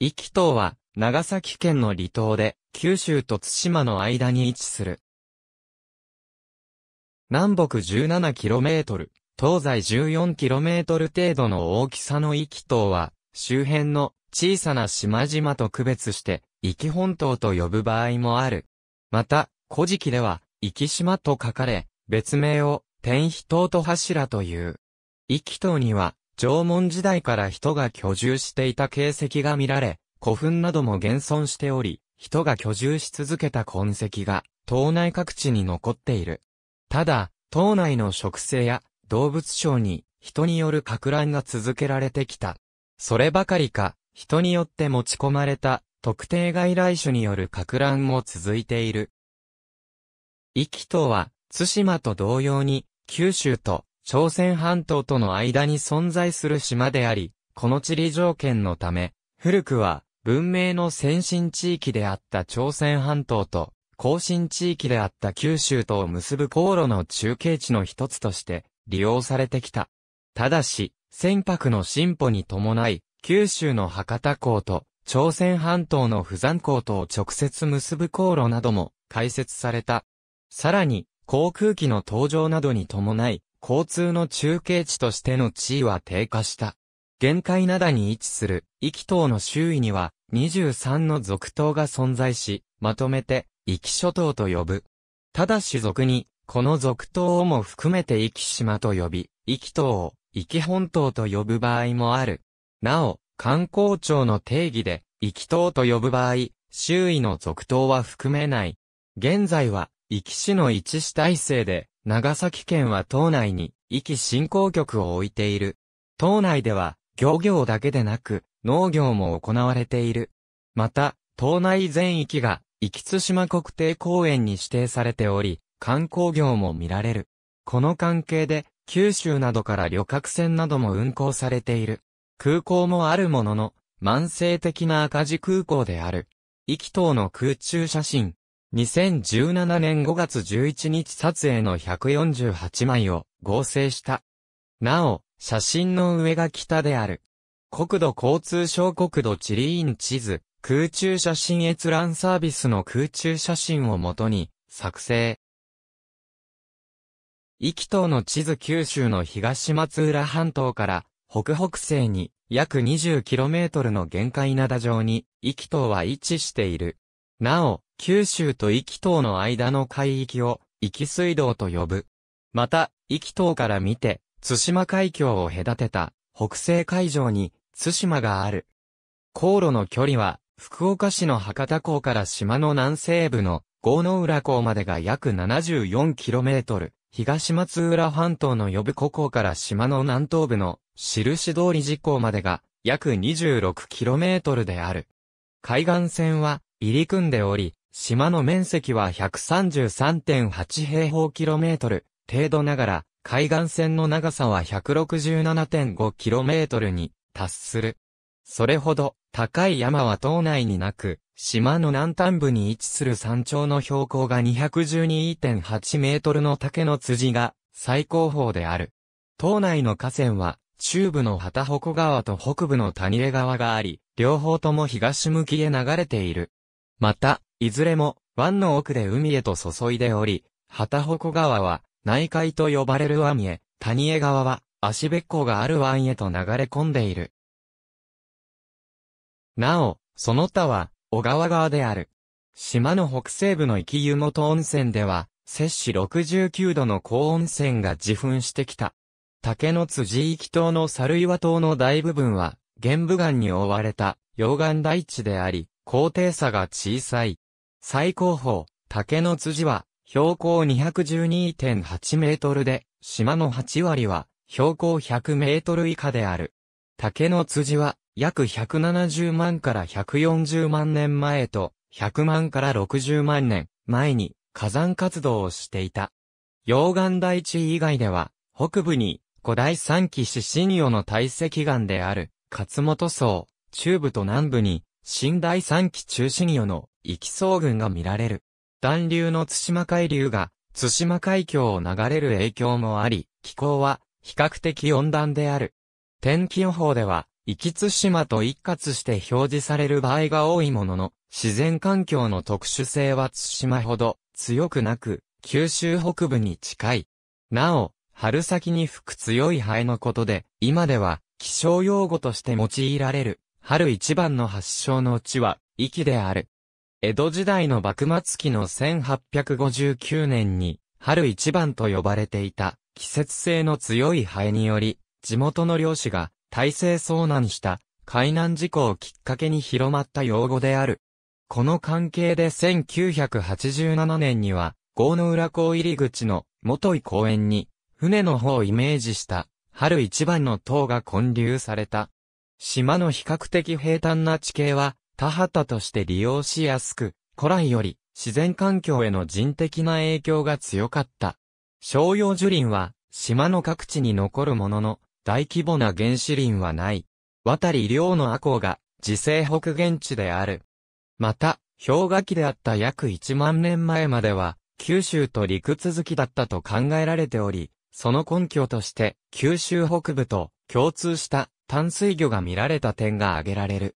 壱岐島は、長崎県の離島で、九州と津島の間に位置する。南北 17km、東西 14km 程度の大きさの壱岐島は、周辺の小さな島々と区別して、壱岐本島と呼ぶ場合もある。また、古事記では、壱岐島と書かれ、別名を、天飛島と柱という。壱岐島には、縄文時代から人が居住していた形跡が見られ、古墳なども現存しており、人が居住し続けた痕跡が、島内各地に残っている。ただ、島内の植生や動物省に人による拡乱が続けられてきた。そればかりか、人によって持ち込まれた特定外来種による拡乱も続いている。壱岐島は、対馬と同様に、九州と朝鮮半島との間に存在する島であり、この地理条件のため、古くは文明の先進地域であった朝鮮半島と、後進地域であった九州とを結ぶ航路の中継地の一つとして利用されてきた。ただし、船舶の進歩に伴い、九州の博多港と朝鮮半島の釜山港とを直接結ぶ航路なども開設された。さらに、航空機の登場などに伴い、交通の中継地としての地位は低下した。玄界灘に位置する、壱岐島の周囲には、23の属島が存在し、まとめて、壱岐諸島と呼ぶ。ただし俗に、この属島をも含めて壱岐島と呼び、壱岐島を、壱岐本島と呼ぶ場合もある。なお、観光庁の定義で、壱岐島と呼ぶ場合、周囲の属島は含めない。現在は、壱岐市の一市体制で、長崎県は島内に、壱岐振興局を置いている。島内では、漁業だけでなく、農業も行われている。また、島内全域が、壱岐津島国定公園に指定されており、観光業も見られる。この関係で、九州などから旅客船なども運航されている。空港もあるものの、慢性的な赤字空港である。壱岐島の空中写真、2017年5月11日撮影の148枚を合成した。なお、写真の上が北である。国土交通省国土地理院地図、空中写真閲覧サービスの空中写真をもとに、作成。壱岐島の地図九州の東松浦半島から北北西に約 20km の玄界灘上に壱岐島は位置している。なお、九州と壱岐島の間の海域を、壱岐水道と呼ぶ。また、壱岐島から見て、津島海峡を隔てた、北西海上に、津島がある。航路の距離は、福岡市の博多港から島の南西部の、郷野浦港までが約 74km、東松浦半島の呼ぶ湖港から島の南東部の、印通り実港までが、約 26km である。海岸線は、入り組んでおり、島の面積は133.8平方キロメートル程度ながら、海岸線の長さは1 6 7 5トルに達する。それほど高い山は島内になく、島の南端部に位置する山頂の標高が212.8メートルの竹の辻が最高峰である。島内の河川は中部の畑鉾川と北部の谷江川があり、両方とも東向きへ流れている。また、いずれも、湾の奥で海へと注いでおり、旗鉾川は、内海と呼ばれる湾へ、谷江川は、足べっこがある湾へと流れ込んでいる。なお、その他は、小川川である。島の北西部の生湯本温泉では、摂氏69度の高温泉が自噴してきた。竹の辻行き島の猿岩島の大部分は、玄武岩に覆われた、溶岩大地であり、高低差が小さい。最高峰、竹の辻は、標高212.8メートルで、島の8割は、標高100メートル以下である。竹の辻は、約170万から140万年前と、100万から60万年前に火山活動をしていた。溶岩台地以外では、北部に古代三期四神魚の堆積岩である、勝本層、中部と南部に新第三期中心魚の行き層群が見られる。暖流の津島海流が津島海峡を流れる影響もあり、気候は比較的温暖である。天気予報では、行き津島と一括して表示される場合が多いものの、自然環境の特殊性は津島ほど強くなく、九州北部に近い。なお、春先に吹く強いハエのことで、今では気象用語として用いられる。春一番の発祥のうちは、壱岐である。江戸時代の幕末期の1859年に、春一番と呼ばれていた、季節性の強い灰により、地元の漁師が、大勢遭難した、海難事故をきっかけに広まった用語である。この関係で1987年には、郷の浦港入り口の元井公園に、船の方をイメージした、春一番の塔が建立された。島の比較的平坦な地形は、田畑として利用しやすく、古来より自然環境への人的な影響が強かった。商用樹林は、島の各地に残るものの、大規模な原始林はない。渡り量の阿公が、自生北現地である。また、氷河期であった約1万年前までは、九州と陸続きだったと考えられており、その根拠として、九州北部と共通した淡水魚が見られた点が挙げられる。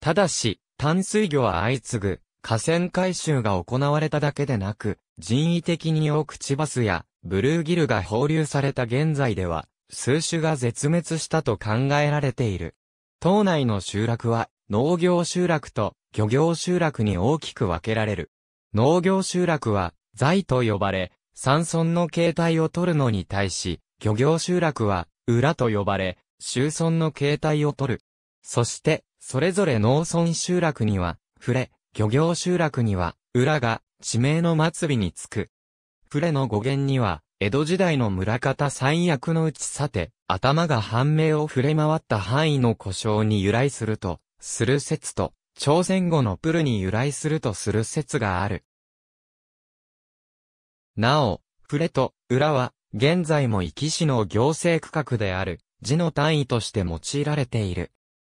ただし、淡水魚は相次ぐ、河川改修が行われただけでなく、人為的に多くチバスやブルーギルが放流された現在では、数種が絶滅したと考えられている。島内の集落は、農業集落と漁業集落に大きく分けられる。農業集落は、財と呼ばれ、山村の形態を取るのに対し、漁業集落は、裏と呼ばれ、周村の形態をとる。そして、それぞれ農村集落には、触れ、漁業集落には、裏が、地名の末尾につく。フレの語源には、江戸時代の村方三役のうちさて、頭が判明を触れ回った範囲の故障に由来すると、する説と、朝鮮語のプルに由来するとする説がある。なお、触れと、裏は、現在も壱岐市の行政区画である、字の単位として用いられている。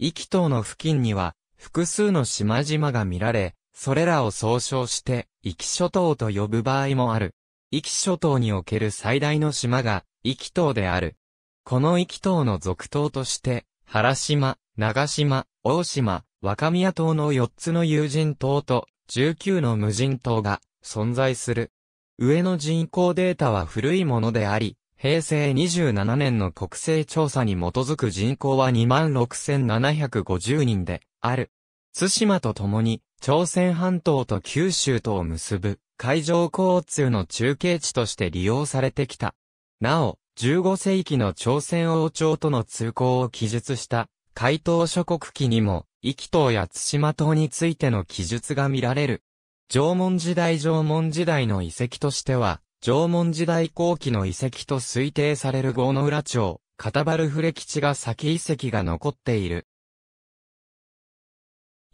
壱岐島の付近には、複数の島々が見られ、それらを総称して、壱岐諸島と呼ぶ場合もある。壱岐諸島における最大の島が、壱岐島である。この壱岐島の続島として、原島、長島、大島、若宮島の4つの有人島と、19の無人島が、存在する。上の人口データは古いものであり、平成27年の国勢調査に基づく人口は26,750人である。津島と共に、朝鮮半島と九州とを結ぶ、海上交通の中継地として利用されてきた。なお、15世紀の朝鮮王朝との通行を記述した、海東諸国記にも、壱岐島や津島島についての記述が見られる。縄文時代縄文時代の遺跡としては、縄文時代後期の遺跡と推定される郷の浦町、片原古基地が先遺跡が残っている。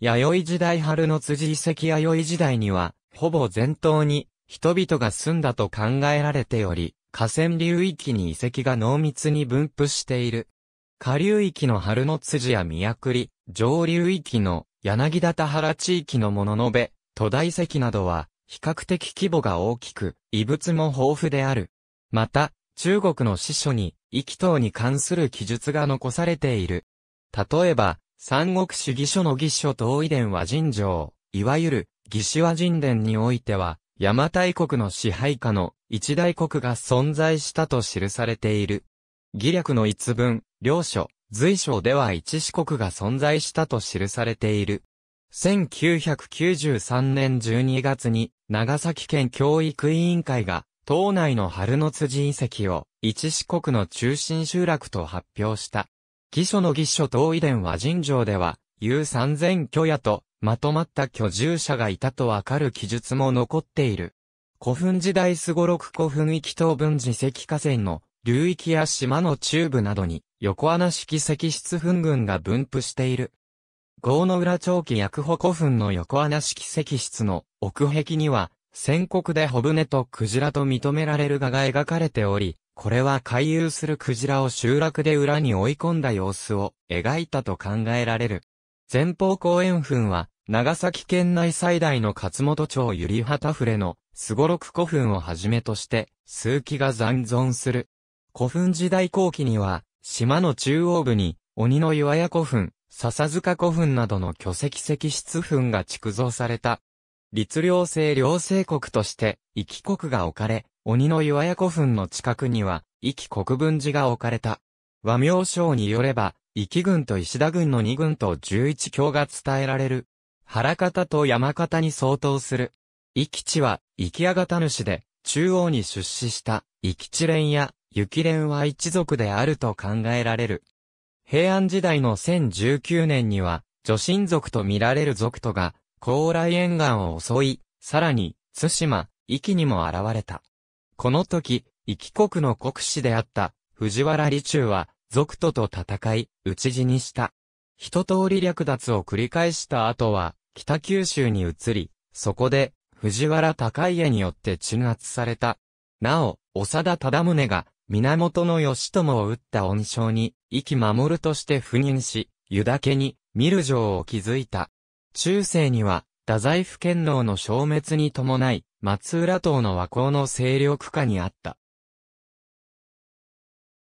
弥生時代春の辻遺跡弥生時代には、ほぼ全島に人々が住んだと考えられており、河川流域に遺跡が濃密に分布している。下流域の春の辻や宮栗、上流域の柳田田原地域のもののべ、戸大遺跡などは、比較的規模が大きく、異物も豊富である。また、中国の史書に、意気等に関する記述が残されている。例えば、三国主義書の義書同遺伝和人情、いわゆる、義士和人伝においては、邪馬台国の支配下の一大国が存在したと記されている。義略の一文、領書、随書では一四国が存在したと記されている。1993年12月に長崎県教育委員会が島内の春の辻遺跡を一四国の中心集落と発表した。義書の義書東遺伝和人城では、有三千巨屋とまとまった居住者がいたとわかる記述も残っている。古墳時代すごろく古墳域等分自石河川の流域や島の中部などに横穴式石室墳群が分布している。郷の浦長期薬保古墳の横穴式石室の奥壁には、戦国で小舟とクジラと認められる画が描かれており、これは回遊するクジラを集落で裏に追い込んだ様子を描いたと考えられる。前方後円墳は、長崎県内最大の勝本町ゆり旗れのすごろく古墳をはじめとして、数奇が残存する。古墳時代後期には、島の中央部に、鬼の岩屋古墳、笹塚古墳などの巨石石室墳が築造された。律令制両制国として、壱岐国が置かれ、鬼の岩屋古墳の近くには、壱岐国分寺が置かれた。和名称によれば、壱岐軍と石田軍の二軍と十一教が伝えられる。原方と山方に相当する。壱岐地は、壱岐屋型主で、中央に出資した、壱岐地連や、雪連は一族であると考えられる。平安時代の1019年には、女神族と見られる族とが、高麗沿岸を襲い、さらに、津島、壱岐にも現れた。この時、壱岐国の国士であった、藤原李中は、族徒と戦い、討ち死にした。一通り略奪を繰り返した後は、北九州に移り、そこで、藤原高家によって鎮圧された。なお、長田忠宗が、源義朝を撃った恩賞に、意気守るとして赴任し、湯だけに、見る城を築いた。中世には、太宰府天能の消滅に伴い、松浦島の和光の勢力下にあった。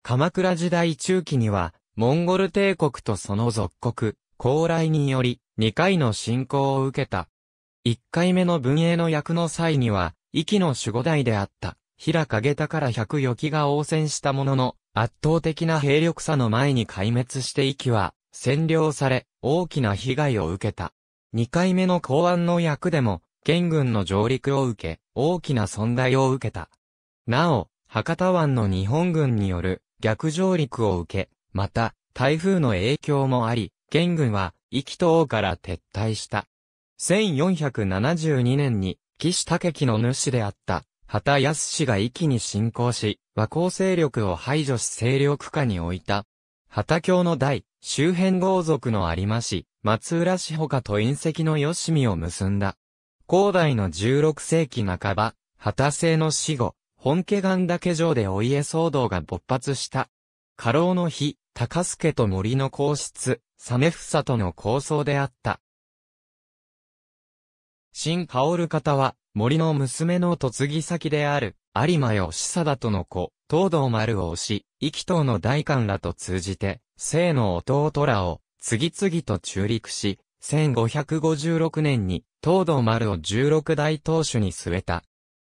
鎌倉時代中期には、モンゴル帝国とその属国、高麗により、二回の侵攻を受けた。一回目の文英の役の際には、息の守護代であった。平影田から百余機が応戦したものの、圧倒的な兵力差の前に壊滅して息は、占領され、大きな被害を受けた。二回目の公安の役でも、元軍の上陸を受け、大きな損害を受けた。なお、博多湾の日本軍による逆上陸を受け、また、台風の影響もあり、元軍は、意気 i から撤退した。1472年に、岸武樹の主であった、畑康氏が一気に進行し、和光勢力を排除し勢力下に置いた。畑京の代、周辺豪族の有馬氏、松浦氏ほかと隕石の吉見を結んだ。高代の16世紀半ば、畑製の死後、本家岩岳城でお家騒動が勃発した。過労の日、高助と森の皇室、サメフサとの構想であった。新カオル方は、森の娘の嫁ぎ先である、有馬よだとの子、東道丸を推し、意気等の大官らと通じて、生の弟らを、次々と中陸し、1556年に、東道丸を16代当主に据えた。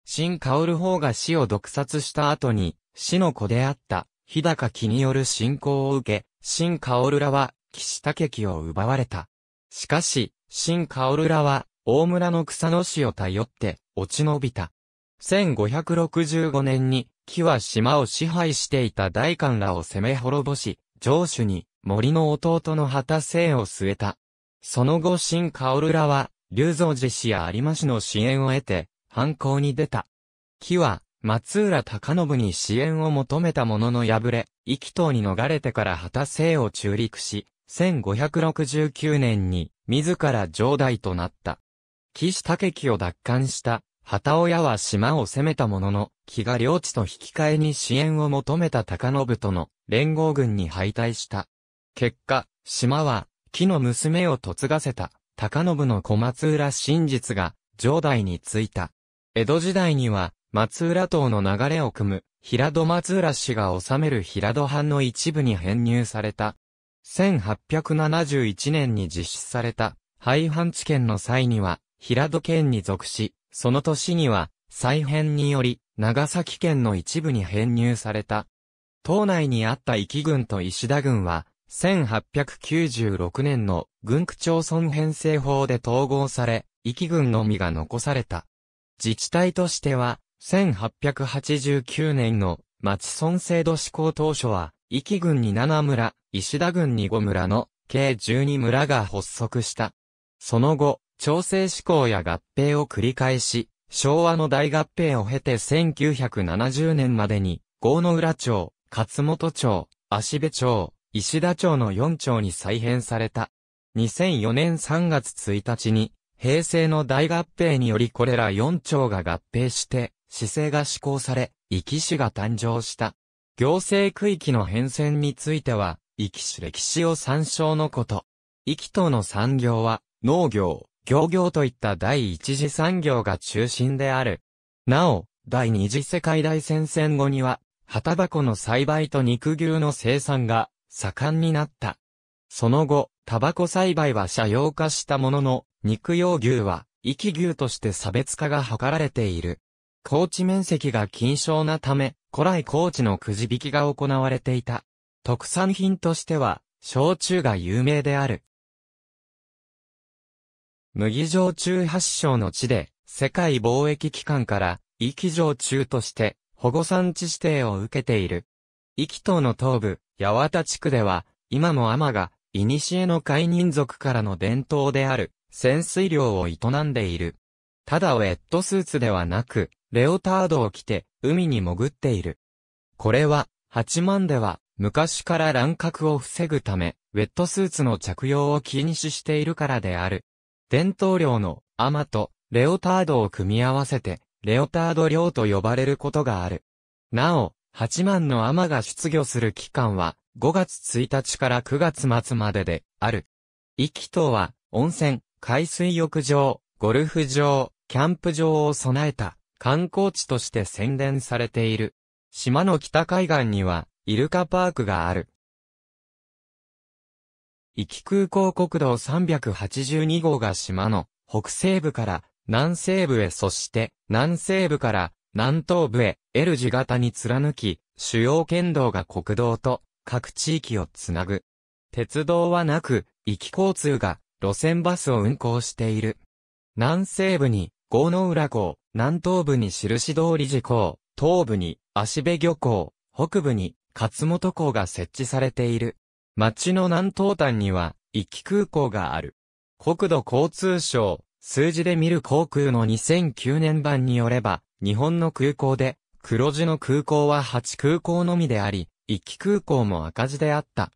新薫方が死を毒殺した後に、死の子であった、日高木による信仰を受け、新薫らは、岸武木を奪われた。しかし、新薫らは、大村の草野市を頼って落ち延びた。1565年に、木は島を支配していた大官らを攻め滅ぼし、城主に森の弟の旗生を据えた。その後新ルらは、龍造寺氏や有馬氏の支援を得て、反抗に出た。木は、松浦隆信に支援を求めたものの敗れ、意気等に逃れてから旗生を中陸し、1569年に、自ら上代となった。岸武樹を奪還した旗親は島を攻めたものの、木が領地と引き換えに支援を求めた高信との連合軍に敗退した。結果、島は、木の娘を嫁がせた、高信の小松浦真実が、城代に着いた。江戸時代には、松浦島の流れを組む、平戸松浦氏が治める平戸藩の一部に編入された。1871年に実施された、廃藩置県の際には、平戸県に属し、その年には、再編により、長崎県の一部に編入された。島内にあった壱岐軍と石田軍は、1896年の軍区町村編成法で統合され、壱岐軍のみが残された。自治体としては、1889年の町村制度施行当初は、壱岐軍に7村、石田軍に5村の計12村が発足した。その後、調整志向や合併を繰り返し、昭和の大合併を経て1970年までに、郷野浦町、勝本町、足部町、石田町の4町に再編された。2004年3月1日に、平成の大合併によりこれら4町が合併して、市政が施行され、壱岐市が誕生した。行政区域の変遷については、壱岐市歴史を参照のこと。壱岐島の産業は、農業、漁業といった第一次産業が中心である。なお、第二次世界大戦戦後には、旗タバコの栽培と肉牛の生産が盛んになった。その後、タバコ栽培は社用化したものの、肉用牛は、生き牛として差別化が図られている。高地面積が均少なため、古来高地のくじ引きが行われていた。特産品としては、焼酎が有名である。麦城中発祥の地で、世界貿易機関から、域城中として、保護産地指定を受けている。域島の東部、八幡地区では、今も天が、古の海人族からの伝統である、潜水漁を営んでいる。ただウェットスーツではなく、レオタードを着て、海に潜っている。これは、八幡では、昔から乱獲を防ぐため、ウェットスーツの着用を禁止しているからである。伝統領のアマとレオタードを組み合わせて、レオタード領と呼ばれることがある。なお、8万のアマが出魚する期間は、5月1日から9月末までで、ある。気とは、温泉、海水浴場、ゴルフ場、キャンプ場を備えた観光地として宣伝されている。島の北海岸には、イルカパークがある。行き空港国道382号が島の北西部から南西部へそして南西部から南東部へ L 字型に貫き、主要県道が国道と各地域をつなぐ。鉄道はなく、行き交通が路線バスを運行している。南西部に郷野浦港、南東部に印通り寺港、東部に足部漁港、北部に勝本港が設置されている。町の南東端には、一岐空港がある。国土交通省、数字で見る航空の2009年版によれば、日本の空港で、黒字の空港は8空港のみであり、一岐空港も赤字であった。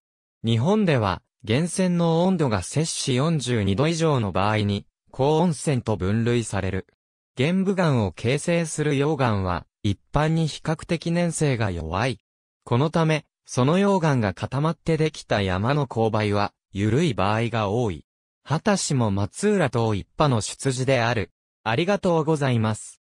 日本では、源泉の温度が摂氏42度以上の場合に、高温泉と分類される。玄武岩を形成する溶岩は、一般に比較的粘性が弱い。このため、その溶岩が固まってできた山の勾配は、緩い場合が多い。はたしも松浦等一派の出自である。ありがとうございます。